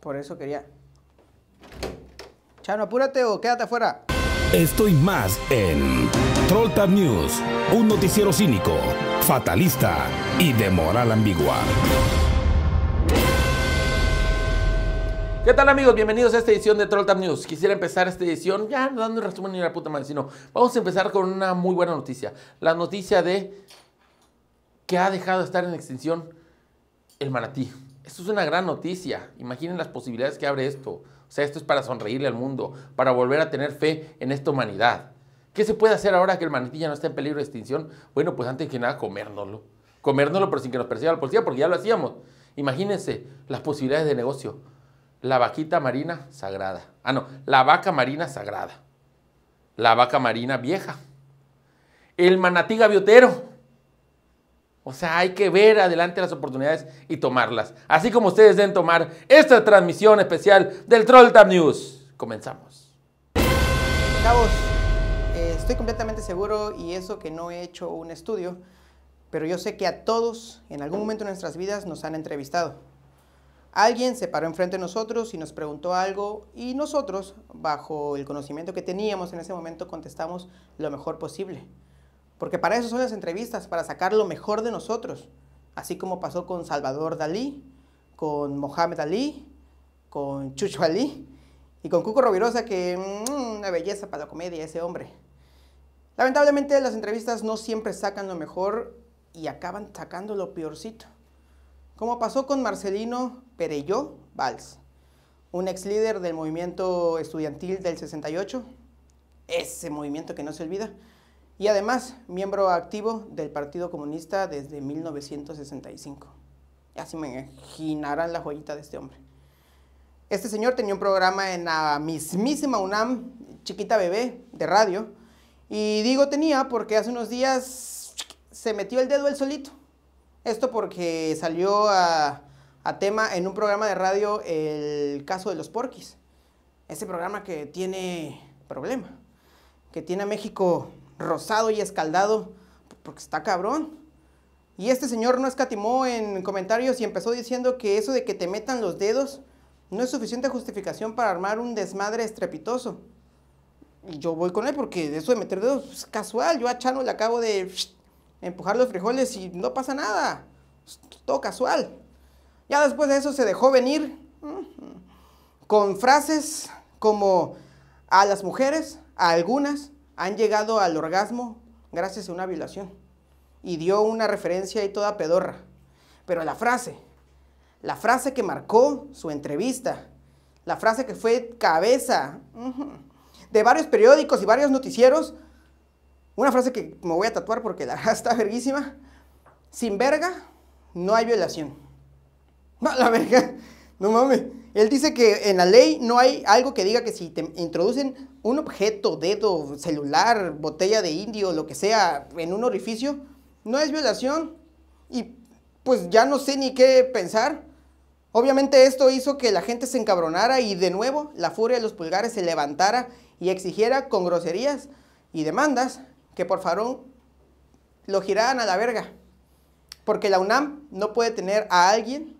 Por eso quería. Chano, apúrate o quédate afuera. Estoy más en Troll Tab News, un noticiero cínico, fatalista y de moral ambigua. ¿Qué tal amigos? Bienvenidos a esta edición de Troll Tab News. Quisiera empezar esta edición ya no dando un resumen ni la puta madre, sino vamos a empezar con una muy buena noticia. La noticia de que ha dejado de estar en extensión el manatí. Esto es una gran noticia. Imaginen las posibilidades que abre esto. O sea, esto es para sonreírle al mundo, para volver a tener fe en esta humanidad. ¿Qué se puede hacer ahora que el manatí ya no está en peligro de extinción? Bueno, pues antes que nada, comérnoslo. Comérnoslo, pero sin que nos perciba la policía, porque ya lo hacíamos. Imagínense las posibilidades de negocio. La vaquita marina sagrada. Ah, no, la vaca marina sagrada. La vaca marina vieja. El manatí gaviotero o sea, hay que ver adelante las oportunidades y tomarlas. Así como ustedes deben tomar esta transmisión especial del Troll Tab News. Comenzamos. Cabos, eh, estoy completamente seguro y eso que no he hecho un estudio, pero yo sé que a todos en algún momento de nuestras vidas nos han entrevistado. Alguien se paró enfrente de nosotros y nos preguntó algo y nosotros, bajo el conocimiento que teníamos en ese momento, contestamos lo mejor posible. Porque para eso son las entrevistas, para sacar lo mejor de nosotros. Así como pasó con Salvador Dalí, con Mohamed Ali, con Chucho Dalí y con Cuco Rovirosa, que mm, una belleza para la comedia ese hombre. Lamentablemente las entrevistas no siempre sacan lo mejor y acaban sacando lo peorcito. Como pasó con Marcelino Perelló Valls, un ex líder del movimiento estudiantil del 68, ese movimiento que no se olvida, y además miembro activo del Partido Comunista desde 1965. Así me imaginarán la joyita de este hombre. Este señor tenía un programa en la mismísima UNAM, chiquita bebé, de radio. Y digo tenía porque hace unos días se metió el dedo él solito. Esto porque salió a, a tema en un programa de radio el caso de los porquis. Ese programa que tiene problema, que tiene a México rosado y escaldado, porque está cabrón. Y este señor no escatimó en comentarios y empezó diciendo que eso de que te metan los dedos no es suficiente justificación para armar un desmadre estrepitoso. Y yo voy con él porque eso de meter dedos es pues, casual. Yo a Chano le acabo de empujar los frijoles y no pasa nada. Es todo casual. Ya después de eso se dejó venir con frases como a las mujeres, a algunas, han llegado al orgasmo gracias a una violación. Y dio una referencia ahí toda pedorra. Pero la frase, la frase que marcó su entrevista, la frase que fue cabeza de varios periódicos y varios noticieros, una frase que me voy a tatuar porque la está verguísima, sin verga no hay violación. No, la verga, no mames. Él dice que en la ley no hay algo que diga que si te introducen un objeto, dedo, celular, botella de indio, lo que sea, en un orificio, no es violación. Y pues ya no sé ni qué pensar. Obviamente esto hizo que la gente se encabronara y de nuevo la furia de los pulgares se levantara y exigiera con groserías y demandas que por favor lo giraran a la verga. Porque la UNAM no puede tener a alguien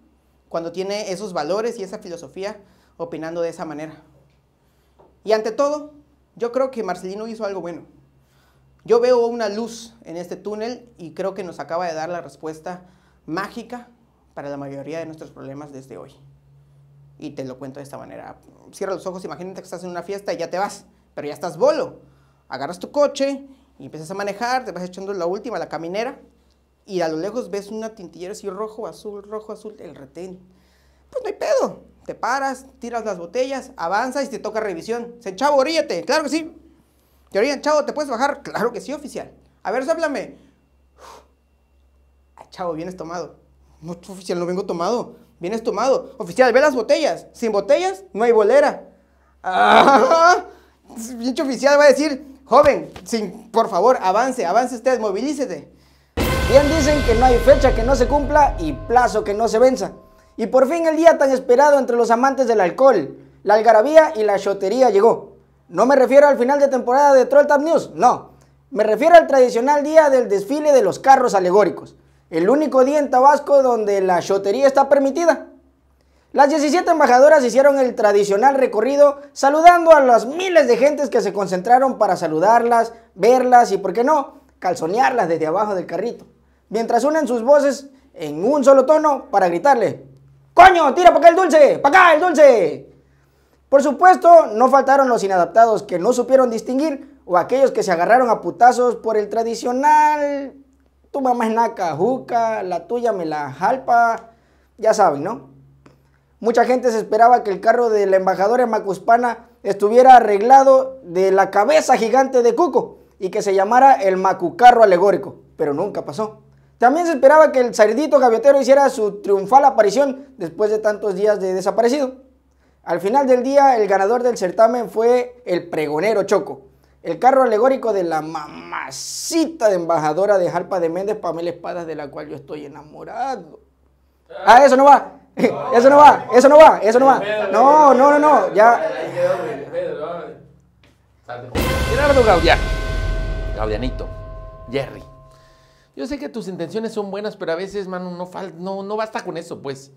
cuando tiene esos valores y esa filosofía opinando de esa manera. Y ante todo, yo creo que Marcelino hizo algo bueno. Yo veo una luz en este túnel y creo que nos acaba de dar la respuesta mágica para la mayoría de nuestros problemas desde hoy. Y te lo cuento de esta manera. Cierra los ojos, imagínate que estás en una fiesta y ya te vas, pero ya estás bolo. Agarras tu coche y empiezas a manejar, te vas echando la última, la caminera, y a lo lejos ves una tintillera así rojo, azul, rojo, azul, el retén. Pues no hay pedo. Te paras, tiras las botellas, avanzas y te toca revisión. Se chavo, oríllate, claro que sí. Te orían chavo, ¿te puedes bajar? Claro que sí, oficial. A ver, sáblame chavo, vienes tomado. No, oficial, no vengo tomado. Vienes tomado. Oficial, ve las botellas. Sin botellas, no hay bolera. Ah, pinche oficial va a decir, joven, sin, por favor, avance, avance usted, movilícete dicen que no hay fecha que no se cumpla y plazo que no se venza. Y por fin el día tan esperado entre los amantes del alcohol, la algarabía y la chotería llegó. No me refiero al final de temporada de Troll Tap News, no. Me refiero al tradicional día del desfile de los carros alegóricos, el único día en Tabasco donde la chotería está permitida. Las 17 embajadoras hicieron el tradicional recorrido saludando a las miles de gentes que se concentraron para saludarlas, verlas y, por qué no, calzonearlas desde abajo del carrito mientras unen sus voces en un solo tono para gritarle, ¡Coño, tira para acá el dulce! ¡Para acá el dulce! Por supuesto, no faltaron los inadaptados que no supieron distinguir o aquellos que se agarraron a putazos por el tradicional... Tu mamá es naca, juca, la tuya me la jalpa, ya saben, ¿no? Mucha gente se esperaba que el carro de la embajadora macuspana estuviera arreglado de la cabeza gigante de Cuco y que se llamara el macucarro alegórico, pero nunca pasó. También se esperaba que el sardito gaviotero hiciera su triunfal aparición después de tantos días de desaparecido. Al final del día, el ganador del certamen fue el pregonero Choco, el carro alegórico de la mamacita de embajadora de Jalpa de Méndez, Pamela Espadas, de la cual yo estoy enamorado. Ah, eso no va. Eso no va, eso no va, eso no va. No, no, no, no, ya. Gerardo Gaudián Gaudianito, Jerry. Yo sé que tus intenciones son buenas, pero a veces, mano, no, no, no basta con eso, pues.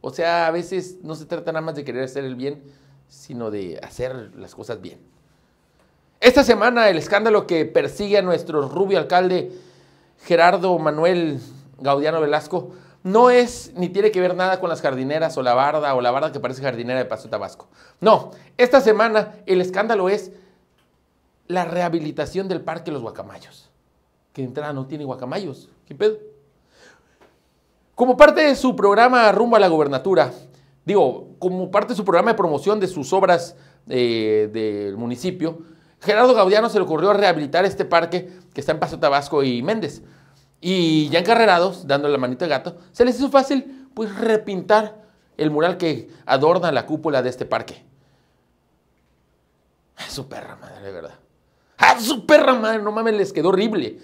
O sea, a veces no se trata nada más de querer hacer el bien, sino de hacer las cosas bien. Esta semana el escándalo que persigue a nuestro rubio alcalde Gerardo Manuel Gaudiano Velasco no es ni tiene que ver nada con las jardineras o la barda o la barda que parece jardinera de Paso Tabasco. No, esta semana el escándalo es la rehabilitación del Parque Los Guacamayos que de entrada no tiene guacamayos. ¿Qué pedo? Como parte de su programa Rumbo a la Gobernatura, digo, como parte de su programa de promoción de sus obras eh, del municipio, Gerardo Gaudiano se le ocurrió rehabilitar este parque que está en Paso Tabasco y Méndez. Y ya encarrerados, dándole la manita al gato, se les hizo fácil pues repintar el mural que adorna la cúpula de este parque. A su perra madre, de verdad. ¡Ah, su perra madre, no mames, les quedó horrible.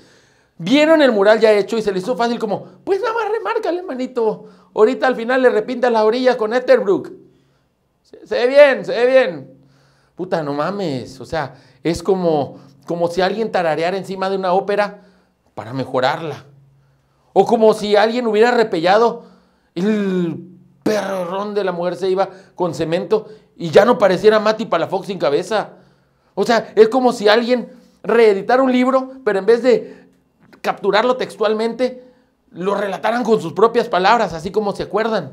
Vieron el mural ya hecho y se les hizo fácil como, pues nada más remárcale, manito. Ahorita al final le repintas las orillas con Etherbrook. Se, ve bien, se ve bien. Puta, no mames. O sea, es como, como si alguien tarareara encima de una ópera para mejorarla. O como si alguien hubiera repellado el perrón de la mujer se iba con cemento y ya no pareciera Mati Palafox sin cabeza. O sea, es como si alguien reeditara un libro, pero en vez de capturarlo textualmente, lo relataran con sus propias palabras, así como se acuerdan.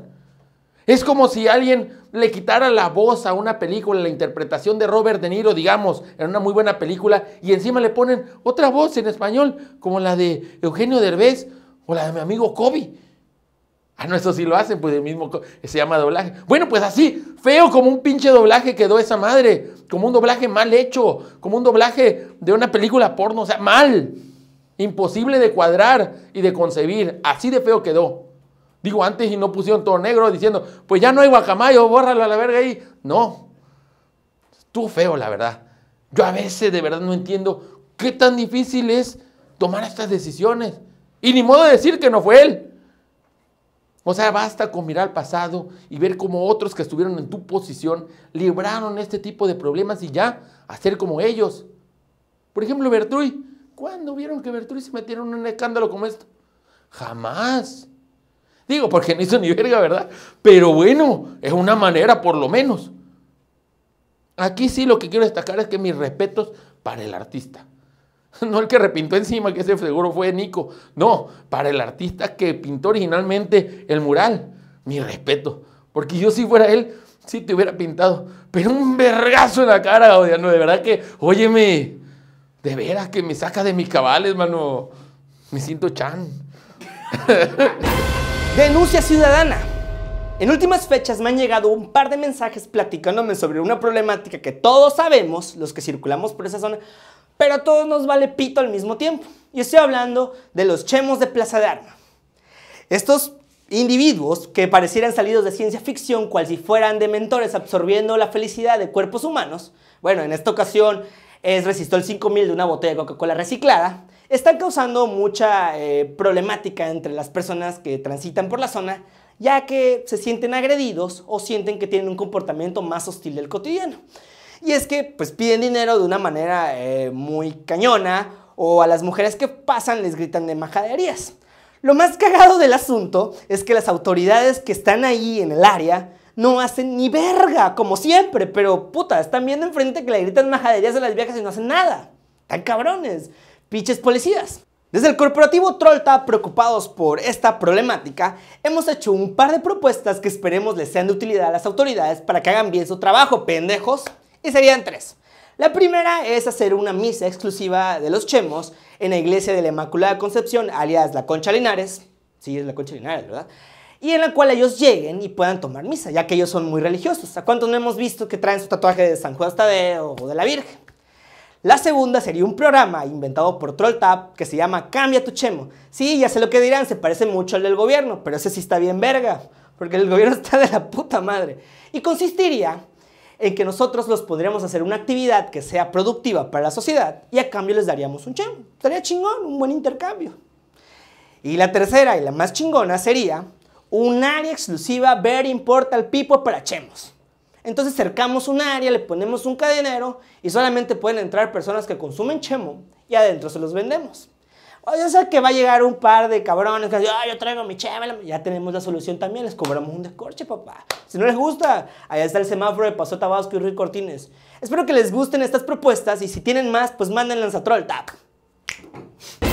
Es como si alguien le quitara la voz a una película, la interpretación de Robert De Niro, digamos, en una muy buena película, y encima le ponen otra voz en español, como la de Eugenio Derbez o la de mi amigo Kobe. Ah, no, eso sí lo hacen, pues el mismo se llama doblaje. Bueno, pues así, feo como un pinche doblaje quedó esa madre, como un doblaje mal hecho, como un doblaje de una película porno, o sea, mal. Imposible de cuadrar y de concebir. Así de feo quedó. Digo, antes y no pusieron todo negro diciendo, pues ya no hay guacamayo, bórralo a la verga ahí. No. Estuvo feo, la verdad. Yo a veces de verdad no entiendo qué tan difícil es tomar estas decisiones. Y ni modo de decir que no fue él. O sea, basta con mirar al pasado y ver cómo otros que estuvieron en tu posición libraron este tipo de problemas y ya hacer como ellos. Por ejemplo, Bertruy ¿Cuándo vieron que Berturi se metieron en un escándalo como esto? Jamás. Digo, porque no hizo ni verga, ¿verdad? Pero bueno, es una manera por lo menos. Aquí sí lo que quiero destacar es que mis respetos para el artista. No el que repintó encima, que ese seguro fue Nico. No, para el artista que pintó originalmente el mural. Mi respeto. Porque yo si fuera él, sí te hubiera pintado. Pero un vergazo en la cara, Gaudiano, no, de verdad que, óyeme, de veras que me saca de mis cabales, hermano, Me siento chan. Denuncia ciudadana. En últimas fechas me han llegado un par de mensajes platicándome sobre una problemática que todos sabemos, los que circulamos por esa zona, pero a todos nos vale pito al mismo tiempo. Y estoy hablando de los chemos de Plaza de Arma. Estos individuos que parecieran salidos de ciencia ficción, cual si fueran dementores absorbiendo la felicidad de cuerpos humanos, bueno, en esta ocasión es el 5000 de una botella de Coca-Cola reciclada, están causando mucha eh, problemática entre las personas que transitan por la zona, ya que se sienten agredidos o sienten que tienen un comportamiento más hostil del cotidiano. Y es que pues piden dinero de una manera eh, muy cañona o a las mujeres que pasan les gritan de majaderías. Lo más cagado del asunto es que las autoridades que están ahí en el área no hacen ni verga, como siempre, pero puta, están viendo enfrente que le gritan majaderías a las viejas y no hacen nada. Tan cabrones, pinches policías. Desde el corporativo Trollta, preocupados por esta problemática, hemos hecho un par de propuestas que esperemos les sean de utilidad a las autoridades para que hagan bien su trabajo, pendejos. Y serían tres. La primera es hacer una misa exclusiva de los chemos en la iglesia de la Inmaculada Concepción, alias la Concha Linares. Sí, es la Concha Linares, ¿verdad? y en la cual ellos lleguen y puedan tomar misa, ya que ellos son muy religiosos. ¿A cuántos no hemos visto que traen su tatuaje de San Juan Tadeo o de la Virgen? La segunda sería un programa inventado por TrollTap que se llama Cambia tu Chemo. Sí, ya sé lo que dirán, se parece mucho al del gobierno, pero ese sí está bien verga, porque el gobierno está de la puta madre. Y consistiría en que nosotros los podríamos hacer una actividad que sea productiva para la sociedad y a cambio les daríamos un chemo. Estaría chingón, un buen intercambio. Y la tercera y la más chingona sería un área exclusiva, very important people para Chemos. Entonces cercamos un área, le ponemos un cadenero y solamente pueden entrar personas que consumen chemo y adentro se los vendemos. O sea que va a llegar un par de cabrones que dicen, ah, yo traigo mi chemo, ya tenemos la solución también, les cobramos un decorche, papá. Si no les gusta, allá está el semáforo de Paso Tabasco y Ruiz Cortines. Espero que les gusten estas propuestas y si tienen más, pues mándenlas a Troll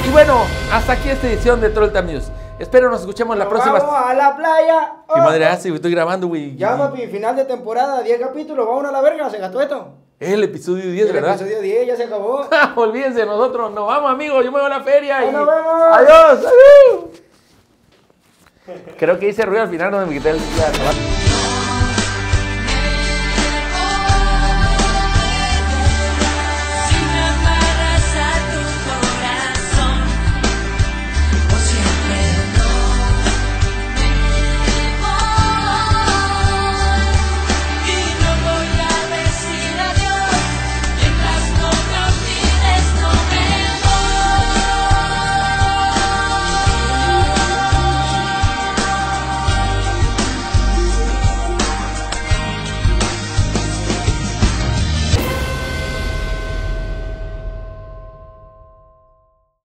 Y bueno, hasta aquí esta edición de Troll News. Espero nos escuchemos la próxima. Vamos a la playa. Mi madre hace, estoy grabando, güey. Ya, papi, final de temporada, 10 capítulos, vamos a la verga, se gastó esto. Es el episodio 10, ¿verdad? El episodio 10 ya se acabó. Ah, olvídense, nosotros nos vamos, amigos. Yo me voy a la feria. Y... ¡Nos vemos! ¡Adiós! Creo que hice ruido al final, no me quité el...